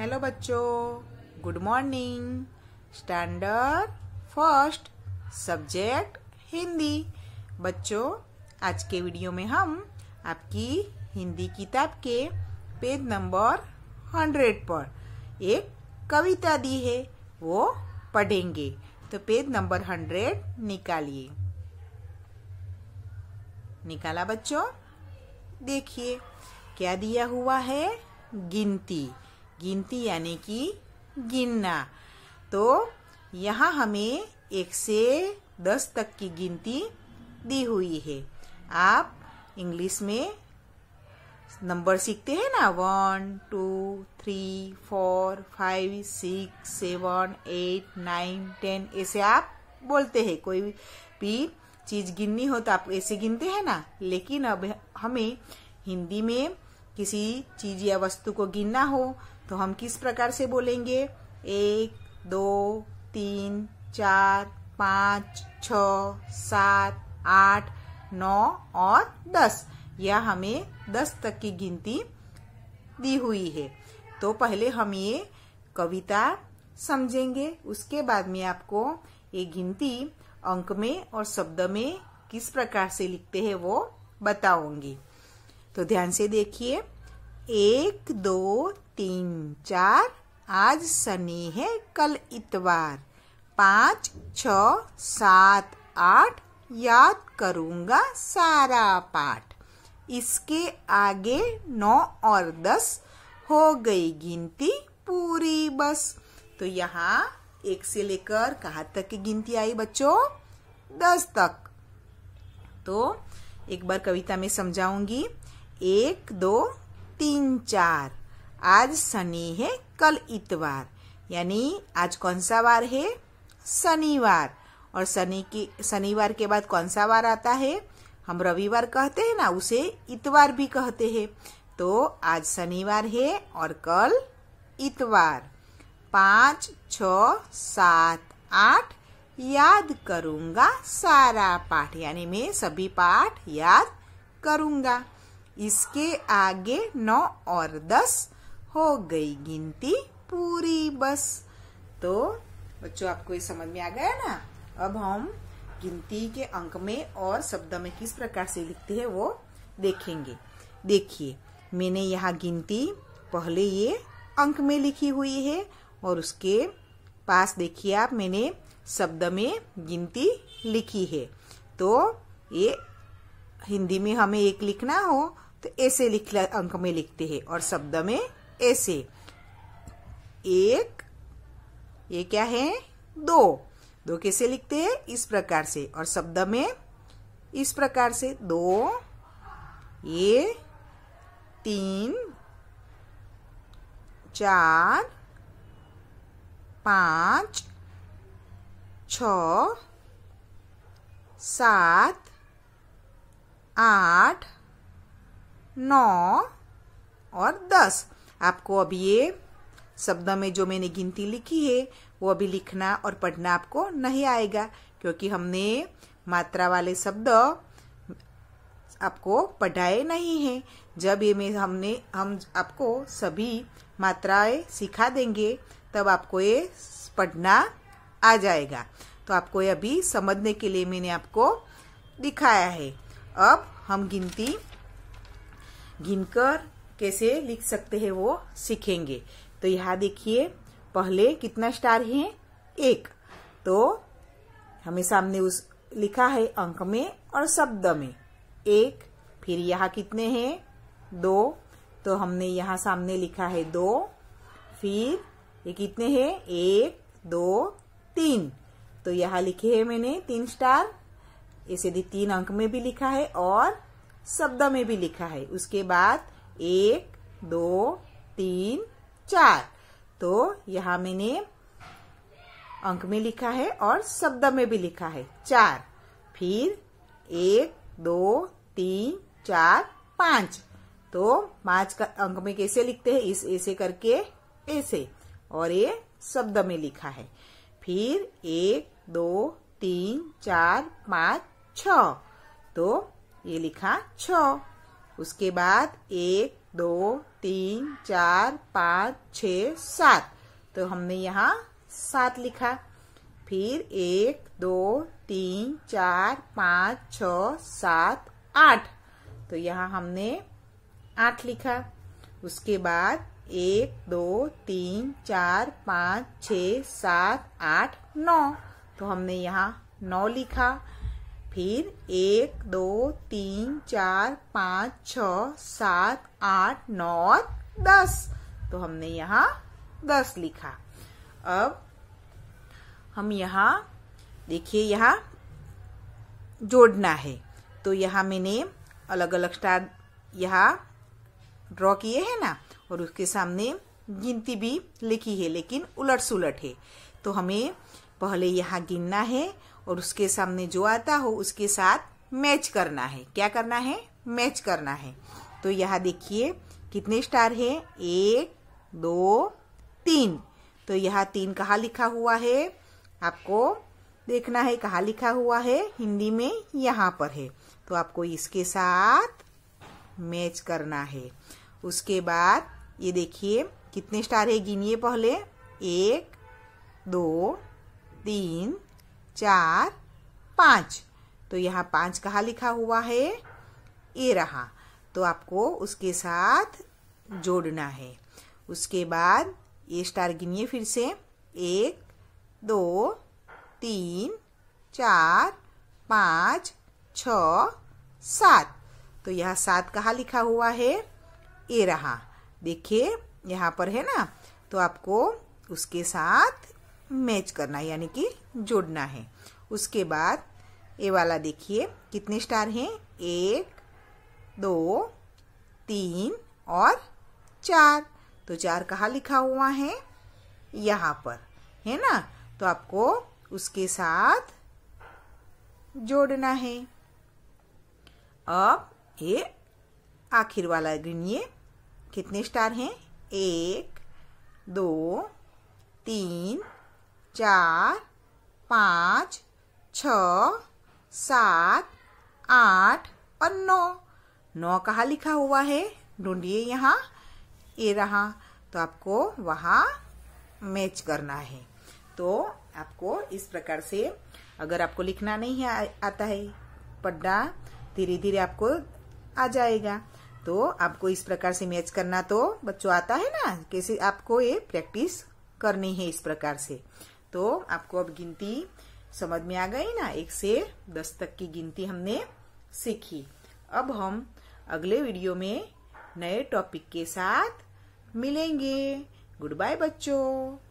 hello बच्चों good morning standard first subject Hindi बच्चों आज के वीडियो में हम आपकी हिंदी किताब के पेज नंबर हंड्रेड पर एक कविता दी है वो पढ़ेंगे तो पेज नंबर हंड्रेड निकालिए निकाला बच्चों देखिए क्या दिया हुआ है गिनती गिनती यानी कि गिनना तो यहाँ हमें एक से दस तक की गिनती दी हुई है आप इंग्लिश में नंबर सीखते हैं ना one two three four five six seven eight nine ten ऐसे आप बोलते हैं कोई भी चीज गिननी हो तो आप ऐसे गिनते हैं ना लेकिन अब हमें हिंदी में किसी चीज या वस्तु को गिनना हो तो हम किस प्रकार से बोलेंगे एक दो तीन चार पाँच छ सात आठ नौ और दस यह हमें दस तक की गिनती दी हुई है तो पहले हम ये कविता समझेंगे उसके बाद में आपको ये गिनती अंक में और शब्द में किस प्रकार से लिखते हैं वो बताऊंगी तो ध्यान से देखिए एक दो तीन चार आज शनि है कल इतवार पाँच छ सात आठ याद करूँगा सारा पाठ इसके आगे नौ और दस हो गई गिनती पूरी बस तो यहाँ एक से लेकर कहाँ तक की गिनती आई बच्चों दस तक तो एक बार कविता में समझाऊंगी एक दो तीन चार आज शनि है कल इतवार यानी आज कौन सा वार है शनिवार और शनि की शनिवार के बाद कौन सा वार आता है हम रविवार कहते हैं ना उसे इतवार भी कहते हैं तो आज शनिवार है और कल इतवार पाँच छ सात आठ याद करूंगा सारा पाठ यानी मैं सभी पाठ याद करूंगा इसके आगे नौ और दस हो गई गिनती पूरी बस तो बच्चों आपको ये समझ में आ गया ना अब हम गिनती के अंक में और शब्द में किस प्रकार से लिखते हैं वो देखेंगे देखिए मैंने यहाँ गिनती पहले ये अंक में लिखी हुई है और उसके पास देखिए आप मैंने शब्द में गिनती लिखी है तो ये हिंदी में हमें एक लिखना हो तो ऐसे लिख अंक में लिखते हैं और शब्द में ऐसे एक ये क्या है दो दो कैसे लिखते हैं इस प्रकार से और शब्द में इस प्रकार से दो ये तीन चार पांच छ सात आठ नौ और दस आपको अब ये शब्द में जो मैंने गिनती लिखी है वो अभी लिखना और पढ़ना आपको नहीं आएगा क्योंकि हमने मात्रा वाले शब्द आपको पढ़ाए नहीं हैं जब ये में हमने हम आपको सभी मात्राएं सिखा देंगे तब आपको ये पढ़ना आ जाएगा तो आपको ये अभी समझने के लिए मैंने आपको दिखाया है अब हम गिनती गिनकर कैसे लिख सकते हैं वो सीखेंगे तो यहाँ देखिए पहले कितना स्टार है एक तो हमें सामने उस लिखा है अंक में और शब्द में एक फिर यहाँ कितने हैं दो तो हमने यहाँ सामने लिखा है दो फिर ये कितने हैं एक दो तीन तो यहाँ लिखे हैं मैंने तीन स्टार इसे यदि तीन अंक में भी लिखा है और शब्द में भी लिखा है उसके बाद एक दो तीन चार तो यहाँ मैंने अंक में लिखा है और शब्द में भी लिखा है चार फिर एक दो तीन चार पांच तो पांच का अंक में कैसे लिखते हैं इस ऐसे करके ऐसे और ये शब्द में लिखा है फिर एक दो तीन चार पाँच छ तो ये लिखा छ उसके बाद एक दो तीन चार पाँच छ सात तो हमने यहाँ सात लिखा फिर एक दो तीन चार पाँच छ सात आठ तो यहाँ हमने आठ लिखा उसके बाद एक दो तीन चार पाँच छ सात आठ नौ तो हमने यहाँ नौ लिखा फिर एक दो तीन चार पाँच छ सात आठ नौ और दस तो हमने यहाँ दस लिखा अब हम यहाँ देखिए यहाँ जोड़ना है तो यहाँ मैंने अलग अलग स्टार यहाँ ड्रॉ किए हैं ना और उसके सामने गिनती भी लिखी है लेकिन उलट सुलट है तो हमें पहले यहाँ गिनना है और उसके सामने जो आता हो उसके साथ मैच करना है क्या करना है मैच करना है तो यहाँ देखिए कितने स्टार है एक दो तीन तो यहाँ तीन कहा लिखा हुआ है आपको देखना है कहा लिखा हुआ है हिंदी में यहाँ पर है तो आपको इसके साथ मैच करना है उसके बाद ये देखिए कितने स्टार है गिनिए पहले एक दो तीन चार पाँच तो यहाँ पाँच कहाँ लिखा हुआ है ये रहा तो आपको उसके साथ जोड़ना है उसके बाद ये स्टार गिनिए फिर से एक दो तीन चार पाँच छ सात तो यहाँ सात कहाँ लिखा हुआ है ए रहा देखिए यहाँ पर है ना तो आपको उसके साथ मैच करना है यानी कि जोड़ना है उसके बाद ये वाला देखिए कितने स्टार हैं एक दो तीन और चार तो चार कहाँ लिखा हुआ है यहाँ पर है ना तो आपको उसके साथ जोड़ना है अब ये आखिर वाला गिनिए कितने स्टार हैं एक दो तीन चार पाँच छ सात आठ और नौ नौ कहाँ लिखा हुआ है ढूंढिए यहाँ ये रहा तो आपको वहाँ मैच करना है तो आपको इस प्रकार से अगर आपको लिखना नहीं है आता है पड्डा धीरे धीरे आपको आ जाएगा तो आपको इस प्रकार से मैच करना तो बच्चों आता है ना कैसे आपको ये प्रैक्टिस करनी है इस प्रकार से तो आपको अब गिनती समझ में आ गई ना एक से दस तक की गिनती हमने सीखी अब हम अगले वीडियो में नए टॉपिक के साथ मिलेंगे गुड बाय बच्चों